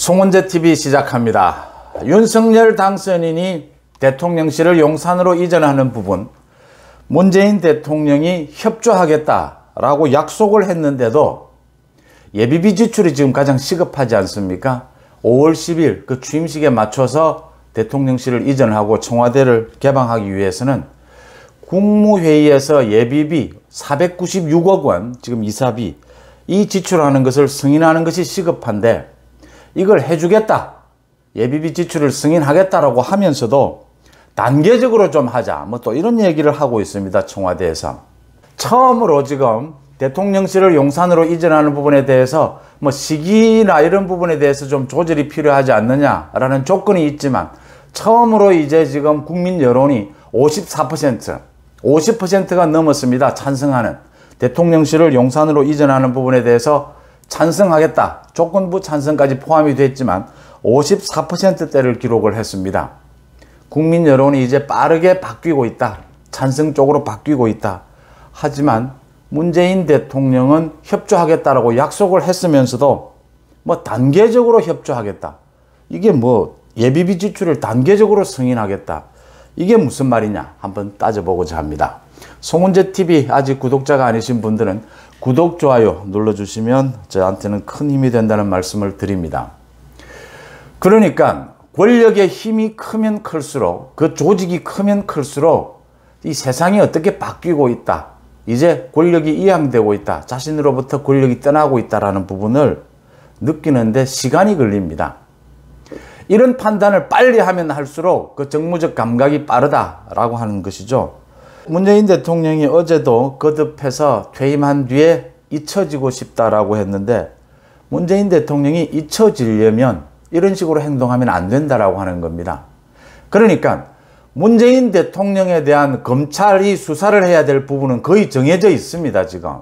송원재 TV 시작합니다. 윤석열 당선인이 대통령실을 용산으로 이전하는 부분 문재인 대통령이 협조하겠다라고 약속을 했는데도 예비비 지출이 지금 가장 시급하지 않습니까? 5월 10일 그 취임식에 맞춰서 대통령실을 이전하고 청와대를 개방하기 위해서는 국무회의에서 예비비 496억 원 지금 이사비 이 지출하는 것을 승인하는 것이 시급한데 이걸 해주겠다. 예비비 지출을 승인하겠다라고 하면서도 단계적으로 좀 하자. 뭐 또 이런 얘기를 하고 있습니다. 청와대에서. 처음으로 지금 대통령실을 용산으로 이전하는 부분에 대해서 뭐 시기나 이런 부분에 대해서 좀 조절이 필요하지 않느냐라는 조건이 있지만 처음으로 이제 지금 국민 여론이 54% 50%가 넘었습니다. 찬성하는 대통령실을 용산으로 이전하는 부분에 대해서 찬성하겠다 조건부 찬성까지 포함이 됐지만 54%대를 기록을 했습니다. 국민 여론이 이제 빠르게 바뀌고 있다. 찬성 쪽으로 바뀌고 있다. 하지만 문재인 대통령은 협조하겠다라고 약속을 했으면서도 뭐 단계적으로 협조하겠다. 이게 뭐 예비비 지출을 단계적으로 승인하겠다. 이게 무슨 말이냐 한번 따져보고자 합니다. 송은재 TV 아직 구독자가 아니신 분들은 구독, 좋아요 눌러주시면 저한테는 큰 힘이 된다는 말씀을 드립니다. 그러니까 권력의 힘이 크면 클수록 그 조직이 크면 클수록 이 세상이 어떻게 바뀌고 있다. 이제 권력이 이양되고 있다. 자신으로부터 권력이 떠나고 있다라는 부분을 느끼는데 시간이 걸립니다. 이런 판단을 빨리 하면 할수록 그 정무적 감각이 빠르다라고 하는 것이죠. 문재인 대통령이 어제도 거듭해서 퇴임한 뒤에 잊혀지고 싶다라고 했는데 문재인 대통령이 잊혀지려면 이런 식으로 행동하면 안 된다라고 하는 겁니다. 그러니까 문재인 대통령에 대한 검찰이 수사를 해야 될 부분은 거의 정해져 있습니다, 지금.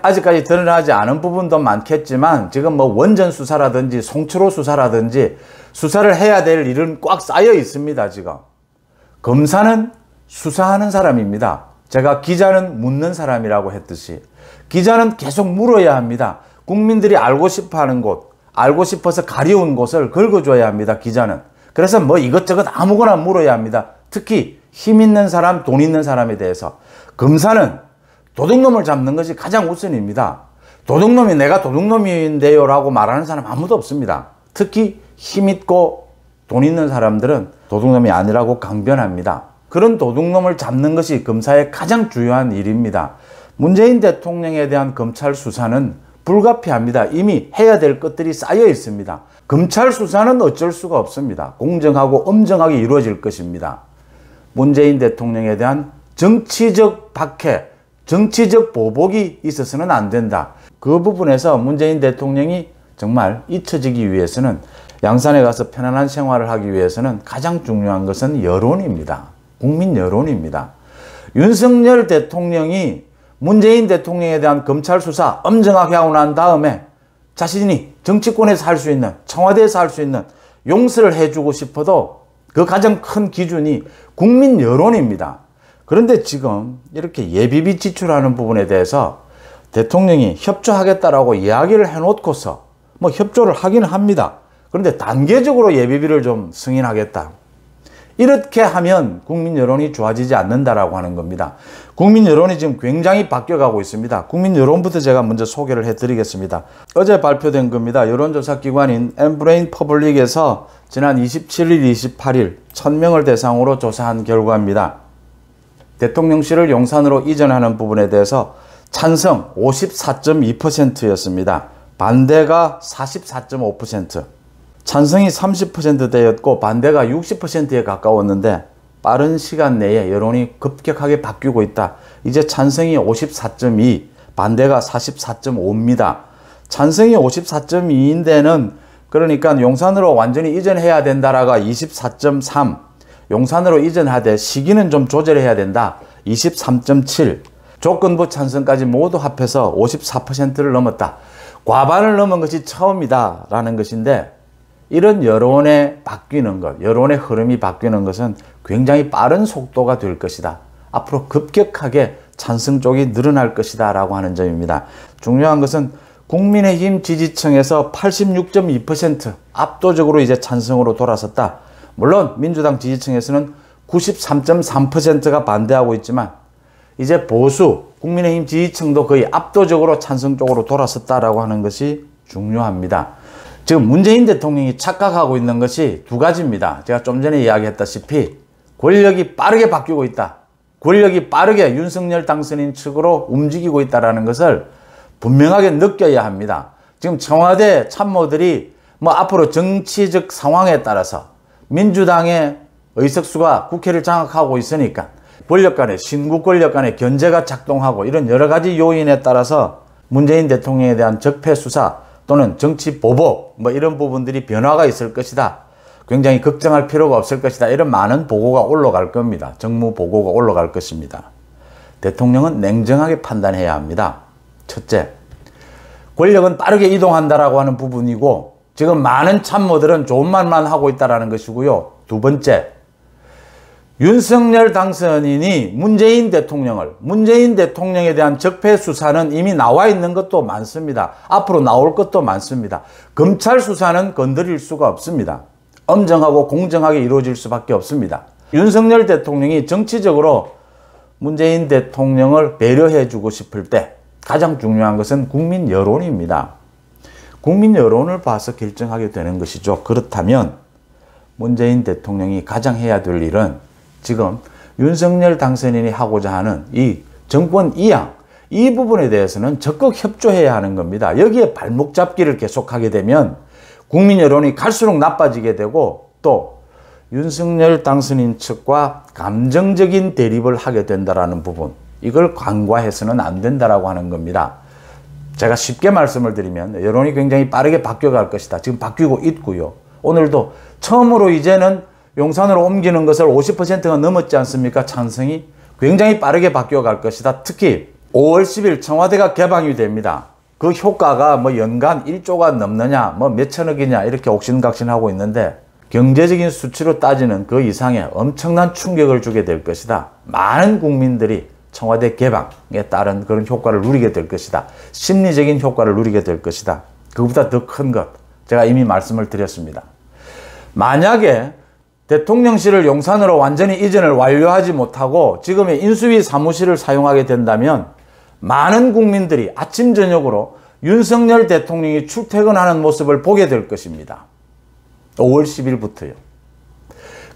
아직까지 드러나지 않은 부분도 많겠지만 지금 뭐 원전 수사라든지 송추로 수사라든지 수사를 해야 될 일은 꽉 쌓여 있습니다, 지금. 검사는 수사하는 사람입니다. 제가 기자는 묻는 사람이라고 했듯이 기자는 계속 물어야 합니다. 국민들이 알고 싶어하는 곳, 알고 싶어서 가려운 곳을 긁어줘야 합니다. 기자는. 그래서 뭐 이것저것 아무거나 물어야 합니다. 특히 힘 있는 사람, 돈 있는 사람에 대해서. 검사는 도둑놈을 잡는 것이 가장 우선입니다. 도둑놈이 내가 도둑놈인데요 라고 말하는 사람 아무도 없습니다. 특히 힘 있고 돈 있는 사람들은 도둑놈이 아니라고 강변합니다. 그런 도둑놈을 잡는 것이 검사의 가장 중요한 일입니다. 문재인 대통령에 대한 검찰 수사는 불가피합니다. 이미 해야 될 것들이 쌓여 있습니다. 검찰 수사는 어쩔 수가 없습니다. 공정하고 엄정하게 이루어질 것입니다. 문재인 대통령에 대한 정치적 박해, 정치적 보복이 있어서는 안 된다. 그 부분에서 문재인 대통령이 정말 잊혀지기 위해서는 양산에 가서 편안한 생활을 하기 위해서는 가장 중요한 것은 여론입니다. 국민 여론입니다. 윤석열 대통령이 문재인 대통령에 대한 검찰 수사 엄정하게 하고 난 다음에 자신이 정치권에서 할 수 있는 청와대에서 할 수 있는 용서를 해주고 싶어도 그 가장 큰 기준이 국민 여론입니다. 그런데 지금 이렇게 예비비 지출하는 부분에 대해서 대통령이 협조하겠다라고 이야기를 해놓고서 뭐 협조를 하긴 합니다. 그런데 단계적으로 예비비를 좀 승인하겠다. 이렇게 하면 국민 여론이 좋아지지 않는다라고 하는 겁니다. 국민 여론이 지금 굉장히 바뀌어가고 있습니다. 국민 여론부터 제가 먼저 소개를 해드리겠습니다. 어제 발표된 겁니다. 여론조사기관인 엠브레인 퍼블릭에서 지난 27일, 28일 1000명을 대상으로 조사한 결과입니다. 대통령실을 용산으로 이전하는 부분에 대해서 찬성 54.2%였습니다. 반대가 44.5%. 찬성이 3 0되었고 반대가 60%에 가까웠는데 빠른 시간 내에 여론이 급격하게 바뀌고 있다. 이제 찬성이 54.2, 반대가 44.5입니다. 찬성이 54.2인데는 그러니까 용산으로 완전히 이전해야 된다라가 24.3, 용산으로 이전하되 시기는 좀 조절해야 된다. 23.7, 조건부 찬성까지 모두 합해서 54%를 넘었다. 과반을 넘은 것이 처음이다 라는 것인데 이런 여론에 바뀌는 것, 여론의 흐름이 바뀌는 것은 굉장히 빠른 속도가 될 것이다. 앞으로 급격하게 찬성 쪽이 늘어날 것이다 라고 하는 점입니다. 중요한 것은 국민의힘 지지층에서 86.2% 압도적으로 이제 찬성으로 돌아섰다. 물론 민주당 지지층에서는 93.3%가 반대하고 있지만 이제 보수, 국민의힘 지지층도 거의 압도적으로 찬성 쪽으로 돌아섰다라고 하는 것이 중요합니다. 지금 문재인 대통령이 착각하고 있는 것이 두 가지입니다. 제가 좀 전에 이야기했다시피 권력이 빠르게 바뀌고 있다. 권력이 빠르게 윤석열 당선인 측으로 움직이고 있다는 것을 분명하게 느껴야 합니다. 지금 청와대 참모들이 뭐 앞으로 정치적 상황에 따라서 민주당의 의석수가 국회를 장악하고 있으니까 권력 간의 신국 권력 간의 견제가 작동하고 이런 여러 가지 요인에 따라서 문재인 대통령에 대한 적폐 수사 또는 정치 보복 뭐 이런 부분들이 변화가 있을 것이다. 굉장히 걱정할 필요가 없을 것이다. 이런 많은 보고가 올라갈 겁니다. 정무 보고가 올라갈 것입니다. 대통령은 냉정하게 판단해야 합니다. 첫째, 권력은 빠르게 이동한다라고 하는 부분이고 지금 많은 참모들은 좋은 말만 하고 있다라는 것이고요. 두 번째, 윤석열 당선인이 문재인 대통령을 문재인 대통령에 대한 적폐 수사는 이미 나와 있는 것도 많습니다. 앞으로 나올 것도 많습니다. 검찰 수사는 건드릴 수가 없습니다. 엄정하고 공정하게 이루어질 수밖에 없습니다. 윤석열 대통령이 정치적으로 문재인 대통령을 배려해주고 싶을 때 가장 중요한 것은 국민 여론입니다. 국민 여론을 봐서 결정하게 되는 것이죠. 그렇다면 문재인 대통령이 가장 해야 될 일은 지금 윤석열 당선인이 하고자 하는 이 정권 이양 이 부분에 대해서는 적극 협조해야 하는 겁니다. 여기에 발목 잡기를 계속하게 되면 국민 여론이 갈수록 나빠지게 되고 또 윤석열 당선인 측과 감정적인 대립을 하게 된다라는 부분 이걸 간과해서는 안 된다라고 하는 겁니다. 제가 쉽게 말씀을 드리면 여론이 굉장히 빠르게 바뀌어갈 것이다. 지금 바뀌고 있고요. 오늘도 처음으로 이제는 용산으로 옮기는 것을 50%가 넘었지 않습니까? 찬성이 굉장히 빠르게 바뀌어 갈 것이다. 특히 5월 10일 청와대가 개방이 됩니다. 그 효과가 뭐 연간 1조가 넘느냐, 뭐 몇천억이냐 이렇게 옥신각신하고 있는데 경제적인 수치로 따지는 그 이상의 엄청난 충격을 주게 될 것이다. 많은 국민들이 청와대 개방에 따른 그런 효과를 누리게 될 것이다. 심리적인 효과를 누리게 될 것이다. 그보다 더 큰 것, 제가 이미 말씀을 드렸습니다. 만약에 대통령실을 용산으로 완전히 이전을 완료하지 못하고 지금의 인수위 사무실을 사용하게 된다면 많은 국민들이 아침 저녁으로 윤석열 대통령이 출퇴근하는 모습을 보게 될 것입니다. 5월 10일부터요.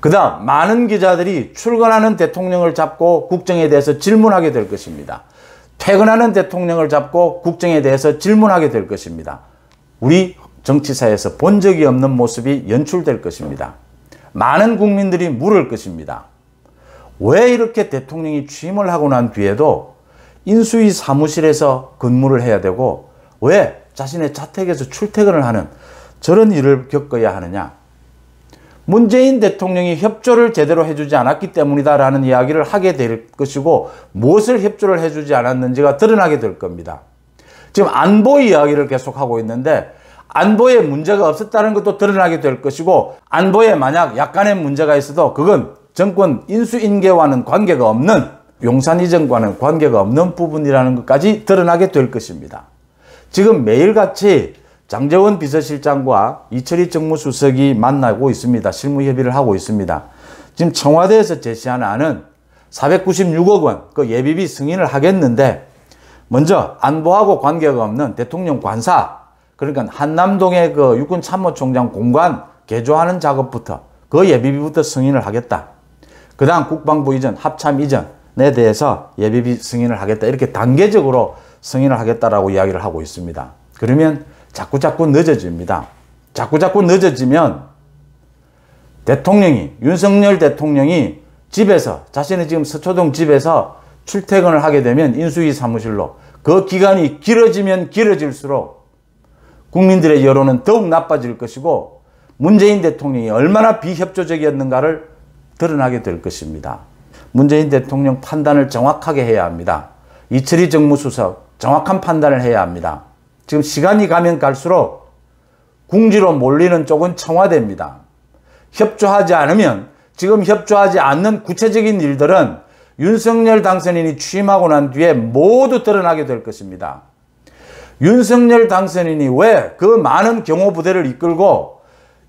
그 다음 많은 기자들이 출근하는 대통령을 잡고 국정에 대해서 질문하게 될 것입니다. 퇴근하는 대통령을 잡고 국정에 대해서 질문하게 될 것입니다. 우리 정치사에서 본 적이 없는 모습이 연출될 것입니다. 많은 국민들이 물을 것입니다. 왜 이렇게 대통령이 취임을 하고 난 뒤에도 인수위 사무실에서 근무를 해야 되고 왜 자신의 자택에서 출퇴근을 하는 저런 일을 겪어야 하느냐. 문재인 대통령이 협조를 제대로 해주지 않았기 때문이다라는 이야기를 하게 될 것이고 무엇을 협조를 해주지 않았는지가 드러나게 될 겁니다. 지금 안보 이야기를 계속하고 있는데 안보에 문제가 없었다는 것도 드러나게 될 것이고 안보에 만약 약간의 문제가 있어도 그건 정권 인수인계와는 관계가 없는 용산 이전과는 관계가 없는 부분이라는 것까지 드러나게 될 것입니다. 지금 매일같이 장재원 비서실장과 이철희 정무수석이 만나고 있습니다. 실무협의를 하고 있습니다. 지금 청와대에서 제시하는 496억 원 그 예비비 승인을 하겠는데 먼저 안보하고 관계가 없는 대통령 관사 그러니까 한남동의 그 육군 참모총장 공관 개조하는 작업부터 그 예비비부터 승인을 하겠다. 그 다음 국방부 이전, 합참 이전에 대해서 예비비 승인을 하겠다. 이렇게 단계적으로 승인을 하겠다라고 이야기를 하고 있습니다. 그러면 자꾸자꾸 늦어집니다. 자꾸자꾸 늦어지면 대통령이, 윤석열 대통령이 집에서, 자신의 지금 서초동 집에서 출퇴근을 하게 되면 인수위 사무실로 그 기간이 길어지면 길어질수록 국민들의 여론은 더욱 나빠질 것이고 문재인 대통령이 얼마나 비협조적이었는가를 드러나게 될 것입니다. 문재인 대통령 판단을 정확하게 해야 합니다. 이철희 정무수석 정확한 판단을 해야 합니다. 지금 시간이 가면 갈수록 궁지로 몰리는 쪽은 청와대입니다. 협조하지 않으면 지금 협조하지 않는 구체적인 일들은 윤석열 당선인이 취임하고 난 뒤에 모두 드러나게 될 것입니다. 윤석열 당선인이 왜 그 많은 경호 부대를 이끌고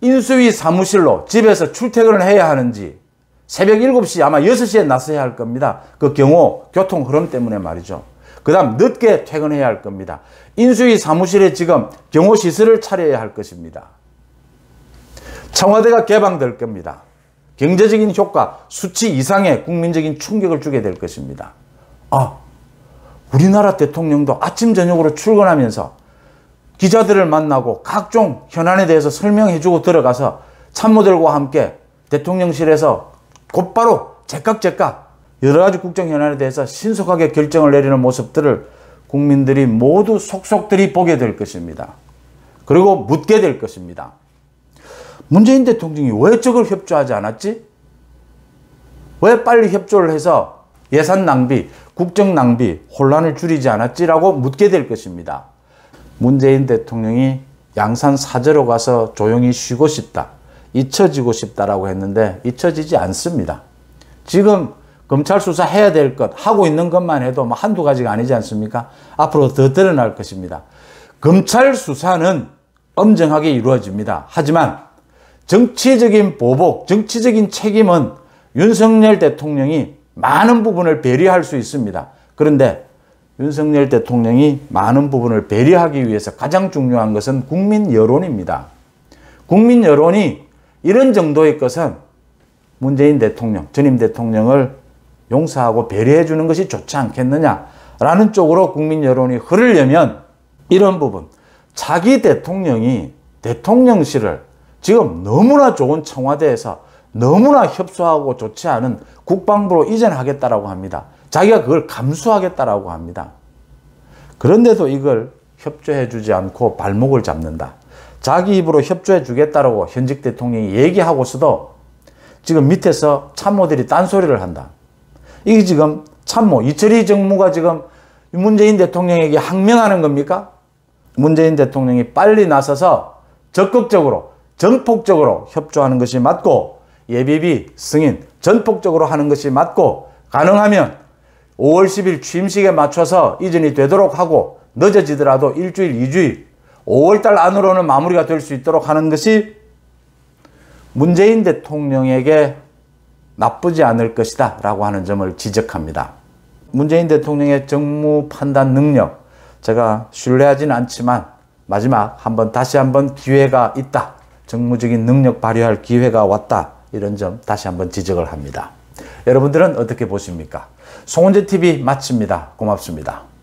인수위 사무실로 집에서 출퇴근을 해야 하는지 새벽 7시 아마 6시에 나서야 할 겁니다. 그 경호 교통 흐름 때문에 말이죠. 그 다음 늦게 퇴근해야 할 겁니다. 인수위 사무실에 지금 경호시설을 차려야 할 것입니다. 청와대가 개방될 겁니다. 경제적인 효과 수치 이상의 국민적인 충격을 주게 될 것입니다. 아, 우리나라 대통령도 아침 저녁으로 출근하면서 기자들을 만나고 각종 현안에 대해서 설명해주고 들어가서 참모들과 함께 대통령실에서 곧바로 제각제각 여러 가지 국정 현안에 대해서 신속하게 결정을 내리는 모습들을 국민들이 모두 속속들이 보게 될 것입니다. 그리고 묻게 될 것입니다. 문재인 대통령이 왜 저걸 협조하지 않았지? 왜 빨리 협조를 해서 예산 낭비, 국정 낭비, 혼란을 줄이지 않았지라고 묻게 될 것입니다. 문재인 대통령이 양산 사제로 가서 조용히 쉬고 싶다. 잊혀지고 싶다라고 했는데 잊혀지지 않습니다. 지금 검찰 수사해야 될 것, 하고 있는 것만 해도 뭐 한두 가지가 아니지 않습니까? 앞으로 더 드러날 것입니다. 검찰 수사는 엄정하게 이루어집니다. 하지만 정치적인 보복, 정치적인 책임은 윤석열 대통령이 많은 부분을 배려할 수 있습니다. 그런데 윤석열 대통령이 많은 부분을 배려하기 위해서 가장 중요한 것은 국민 여론입니다. 국민 여론이 이런 정도의 것은 문재인 대통령, 전임 대통령을 용서하고 배려해 주는 것이 좋지 않겠느냐라는 쪽으로 국민 여론이 흐르려면 이런 부분, 자기 대통령이 대통령실을 지금 너무나 좋은 청와대에서 너무나 협소하고 좋지 않은 국방부로 이전하겠다라고 합니다. 자기가 그걸 감수하겠다라고 합니다. 그런데도 이걸 협조해 주지 않고 발목을 잡는다. 자기 입으로 협조해 주겠다라고 현직 대통령이 얘기하고서도 지금 밑에서 참모들이 딴소리를 한다. 이게 지금 참모, 이철희 정무가 지금 문재인 대통령에게 항명하는 겁니까? 문재인 대통령이 빨리 나서서 적극적으로, 전폭적으로 협조하는 것이 맞고 예비비, 승인 전폭적으로 하는 것이 맞고 가능하면 5월 10일 취임식에 맞춰서 이전이 되도록 하고 늦어지더라도 일주일, 이주일 5월달 안으로는 마무리가 될 수 있도록 하는 것이 문재인 대통령에게 나쁘지 않을 것이다 라고 하는 점을 지적합니다. 문재인 대통령의 정무 판단 능력 제가 신뢰하진 않지만 마지막 한번 다시 한번 기회가 있다. 정무적인 능력 발휘할 기회가 왔다. 이런 점 다시 한번 지적을 합니다. 여러분들은 어떻게 보십니까? 송은재 TV 마칩니다. 고맙습니다.